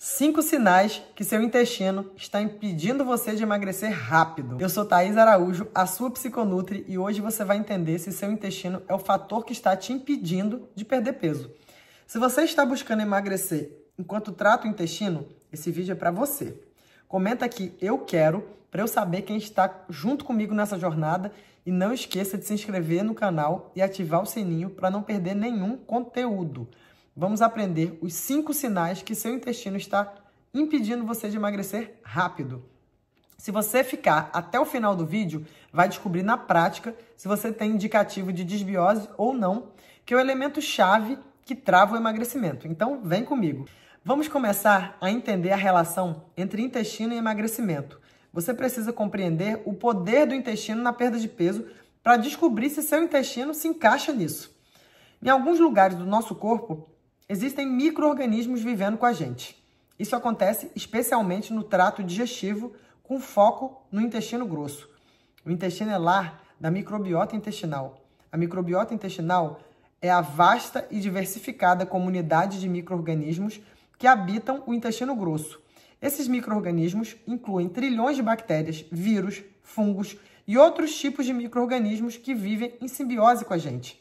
Cinco sinais que seu intestino está impedindo você de emagrecer rápido. Eu sou Thaís Araújo, a sua psiconutri, e hoje você vai entender se seu intestino é o fator que está te impedindo de perder peso. Se você está buscando emagrecer enquanto trata o intestino, esse vídeo é para você. Comenta aqui eu quero para eu saber quem está junto comigo nessa jornada e não esqueça de se inscrever no canal e ativar o sininho para não perder nenhum conteúdo vamos aprender os cinco sinais que seu intestino está impedindo você de emagrecer rápido. Se você ficar até o final do vídeo, vai descobrir na prática se você tem indicativo de desbiose ou não, que é o elemento chave que trava o emagrecimento. Então, vem comigo. Vamos começar a entender a relação entre intestino e emagrecimento. Você precisa compreender o poder do intestino na perda de peso para descobrir se seu intestino se encaixa nisso. Em alguns lugares do nosso corpo, Existem micro-organismos vivendo com a gente. Isso acontece especialmente no trato digestivo, com foco no intestino grosso. O intestino é lar da microbiota intestinal. A microbiota intestinal é a vasta e diversificada comunidade de micro-organismos que habitam o intestino grosso. Esses micro-organismos incluem trilhões de bactérias, vírus, fungos e outros tipos de micro-organismos que vivem em simbiose com a gente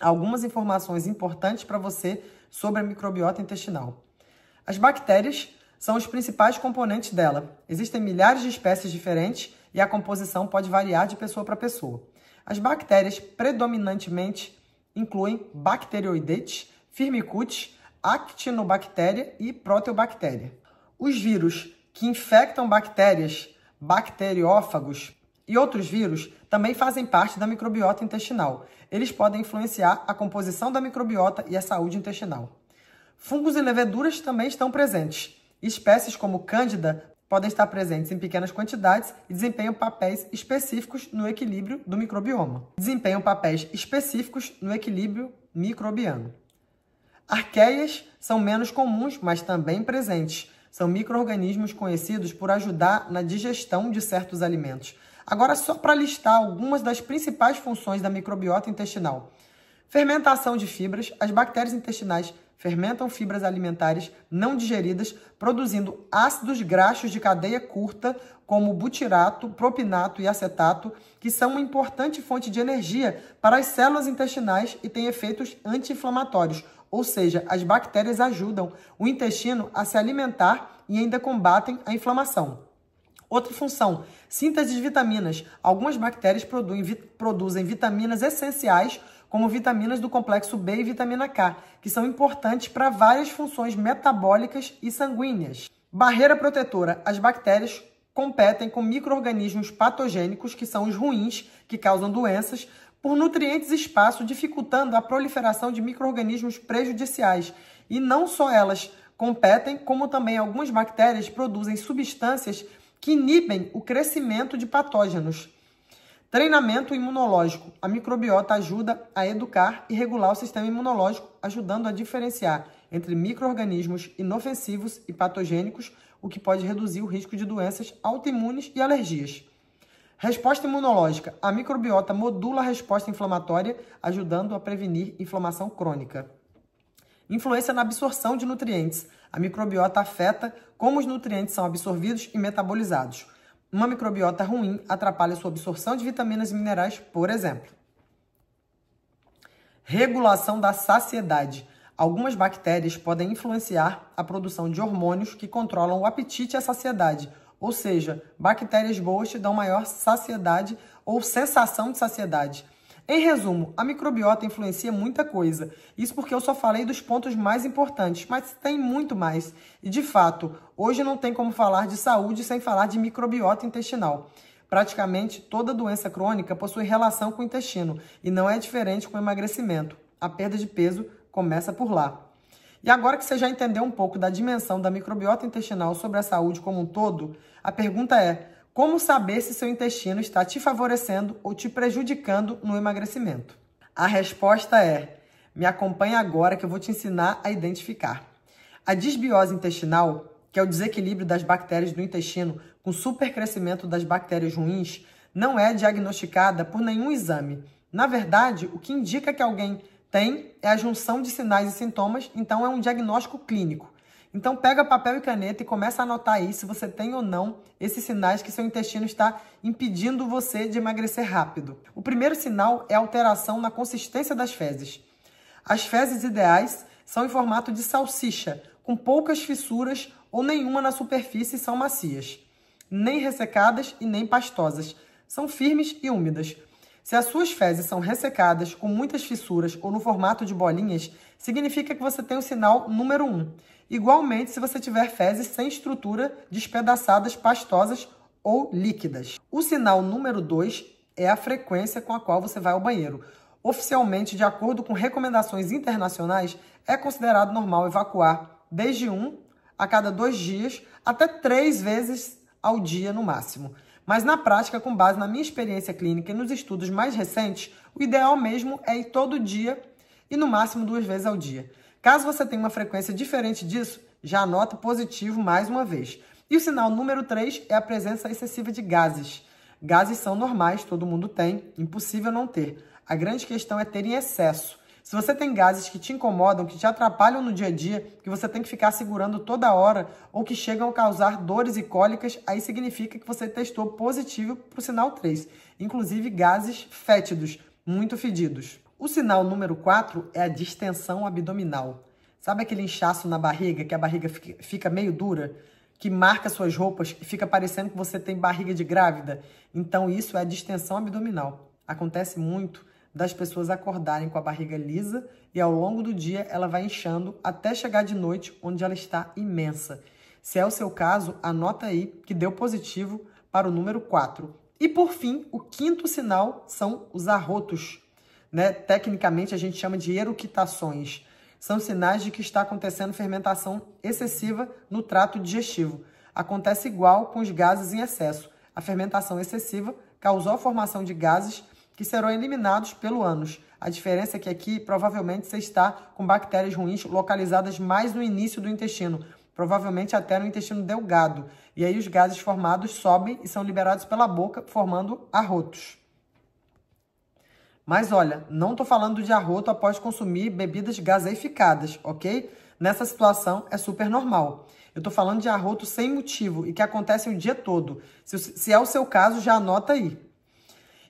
algumas informações importantes para você sobre a microbiota intestinal. As bactérias são os principais componentes dela. Existem milhares de espécies diferentes e a composição pode variar de pessoa para pessoa. As bactérias predominantemente incluem bacteroidetes, firmicutes, actinobactéria e proteobactéria. Os vírus que infectam bactérias, bacteriófagos, e outros vírus também fazem parte da microbiota intestinal. Eles podem influenciar a composição da microbiota e a saúde intestinal. Fungos e leveduras também estão presentes. Espécies como Cândida podem estar presentes em pequenas quantidades e desempenham papéis específicos no equilíbrio do microbioma. Desempenham papéis específicos no equilíbrio microbiano. Arqueias são menos comuns, mas também presentes. São micro-organismos conhecidos por ajudar na digestão de certos alimentos. Agora, só para listar algumas das principais funções da microbiota intestinal: fermentação de fibras, as bactérias intestinais fermentam fibras alimentares não digeridas, produzindo ácidos graxos de cadeia curta, como butirato, propinato e acetato, que são uma importante fonte de energia para as células intestinais e têm efeitos anti-inflamatórios, ou seja, as bactérias ajudam o intestino a se alimentar e ainda combatem a inflamação. Outra função, síntese de vitaminas. Algumas bactérias produzem, produzem vitaminas essenciais, como vitaminas do complexo B e vitamina K, que são importantes para várias funções metabólicas e sanguíneas. Barreira protetora. As bactérias competem com micro-organismos patogênicos, que são os ruins, que causam doenças, por nutrientes e espaço, dificultando a proliferação de micro-organismos prejudiciais. E não só elas competem, como também algumas bactérias produzem substâncias que inibem o crescimento de patógenos. Treinamento imunológico. A microbiota ajuda a educar e regular o sistema imunológico, ajudando a diferenciar entre microorganismos inofensivos e patogênicos, o que pode reduzir o risco de doenças autoimunes e alergias. Resposta imunológica. A microbiota modula a resposta inflamatória, ajudando a prevenir inflamação crônica. Influência na absorção de nutrientes. A microbiota afeta como os nutrientes são absorvidos e metabolizados. Uma microbiota ruim atrapalha sua absorção de vitaminas e minerais, por exemplo. Regulação da saciedade. Algumas bactérias podem influenciar a produção de hormônios que controlam o apetite e a saciedade, ou seja, bactérias boas te dão maior saciedade ou sensação de saciedade. Em resumo, a microbiota influencia muita coisa. Isso porque eu só falei dos pontos mais importantes, mas tem muito mais. E de fato, hoje não tem como falar de saúde sem falar de microbiota intestinal. Praticamente toda doença crônica possui relação com o intestino e não é diferente com o emagrecimento. A perda de peso começa por lá. E agora que você já entendeu um pouco da dimensão da microbiota intestinal sobre a saúde como um todo, a pergunta é: como saber se seu intestino está te favorecendo ou te prejudicando no emagrecimento? A resposta é: me acompanha agora que eu vou te ensinar a identificar. A disbiose intestinal, que é o desequilíbrio das bactérias do intestino com supercrescimento das bactérias ruins, não é diagnosticada por nenhum exame. Na verdade, o que indica que alguém tem é a junção de sinais e sintomas, então é um diagnóstico clínico. Então pega papel e caneta e começa a anotar aí se você tem ou não esses sinais que seu intestino está impedindo você de emagrecer rápido. O primeiro sinal é alteração na consistência das fezes. As fezes ideais são em formato de salsicha, com poucas fissuras ou nenhuma na superfície e são macias, nem ressecadas e nem pastosas. São firmes e úmidas. Se as suas fezes são ressecadas, com muitas fissuras ou no formato de bolinhas, significa que você tem o sinal número 1. Igualmente, se você tiver fezes sem estrutura, despedaçadas, pastosas ou líquidas. O sinal número 2 é a frequência com a qual você vai ao banheiro. Oficialmente, de acordo com recomendações internacionais, é considerado normal evacuar desde um a cada dois dias até três vezes ao dia no máximo. Mas na prática, com base na minha experiência clínica e nos estudos mais recentes, o ideal mesmo é ir todo dia e no máximo duas vezes ao dia. Caso você tenha uma frequência diferente disso, já anota positivo mais uma vez. E o sinal número 3 é a presença excessiva de gases. Gases são normais, todo mundo tem, impossível não ter. A grande questão é ter em excesso. Se você tem gases que te incomodam, que te atrapalham no dia a dia, que você tem que ficar segurando toda hora ou que chegam a causar dores e cólicas, aí significa que você testou positivo para o sinal 3, inclusive gases fétidos, muito fedidos. O sinal número 4 é a distensão abdominal. Sabe aquele inchaço na barriga, que a barriga fica meio dura? que marca suas roupas e fica parecendo que você tem barriga de grávida. Então, isso é distensão abdominal. Acontece muito das pessoas acordarem com a barriga lisa e ao longo do dia ela vai inchando até chegar de noite onde ela está imensa. Se é o seu caso, anota aí que deu positivo para o número 4. E por fim, o quinto sinal são os arrotos. Né? Tecnicamente a gente chama de eruquitações. São sinais de que está acontecendo fermentação excessiva no trato digestivo. Acontece igual com os gases em excesso. A fermentação excessiva causou a formação de gases que serão eliminados pelo ânus. A diferença é que aqui provavelmente você está com bactérias ruins localizadas mais no início do intestino, provavelmente até no intestino delgado. E aí os gases formados sobem e são liberados pela boca, formando arrotos. Mas olha, não estou falando de arroto após consumir bebidas gaseificadas, ok? Nessa situação é super normal. Eu estou falando de arroto sem motivo e que acontece o dia todo. Se, se é o seu caso, já anota aí.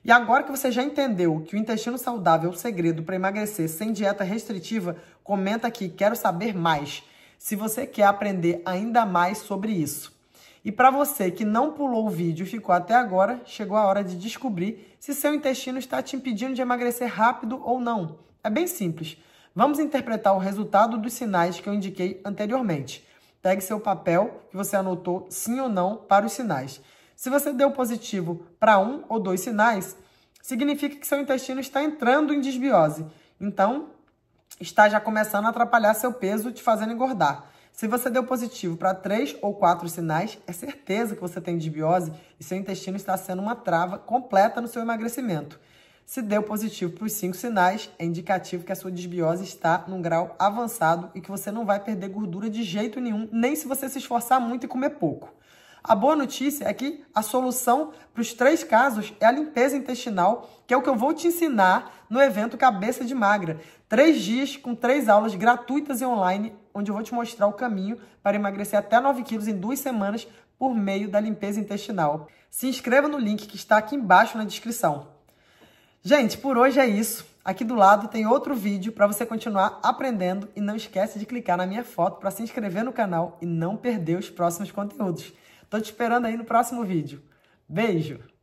E agora que você já entendeu que o intestino saudável é o segredo para emagrecer sem dieta restritiva, comenta aqui, quero saber mais, se você quer aprender ainda mais sobre isso. E para você que não pulou o vídeo e ficou até agora, chegou a hora de descobrir se seu intestino está te impedindo de emagrecer rápido ou não. É bem simples. Vamos interpretar o resultado dos sinais que eu indiquei anteriormente. Pegue seu papel que você anotou sim ou não para os sinais. Se você deu positivo para um ou dois sinais, significa que seu intestino está entrando em desbiose. Então, está já começando a atrapalhar seu peso, te fazendo engordar. Se você deu positivo para três ou quatro sinais, é certeza que você tem desbiose e seu intestino está sendo uma trava completa no seu emagrecimento. Se deu positivo para os cinco sinais, é indicativo que a sua desbiose está num grau avançado e que você não vai perder gordura de jeito nenhum, nem se você se esforçar muito e comer pouco. A boa notícia é que a solução para os três casos é a limpeza intestinal, que é o que eu vou te ensinar no evento Cabeça de Magra. Três dias com três aulas gratuitas e online, onde eu vou te mostrar o caminho para emagrecer até 9 quilos em duas semanas por meio da limpeza intestinal. Se inscreva no link que está aqui embaixo na descrição. Gente, por hoje é isso. Aqui do lado tem outro vídeo para você continuar aprendendo e não esquece de clicar na minha foto para se inscrever no canal e não perder os próximos conteúdos. Tô te esperando aí no próximo vídeo. Beijo!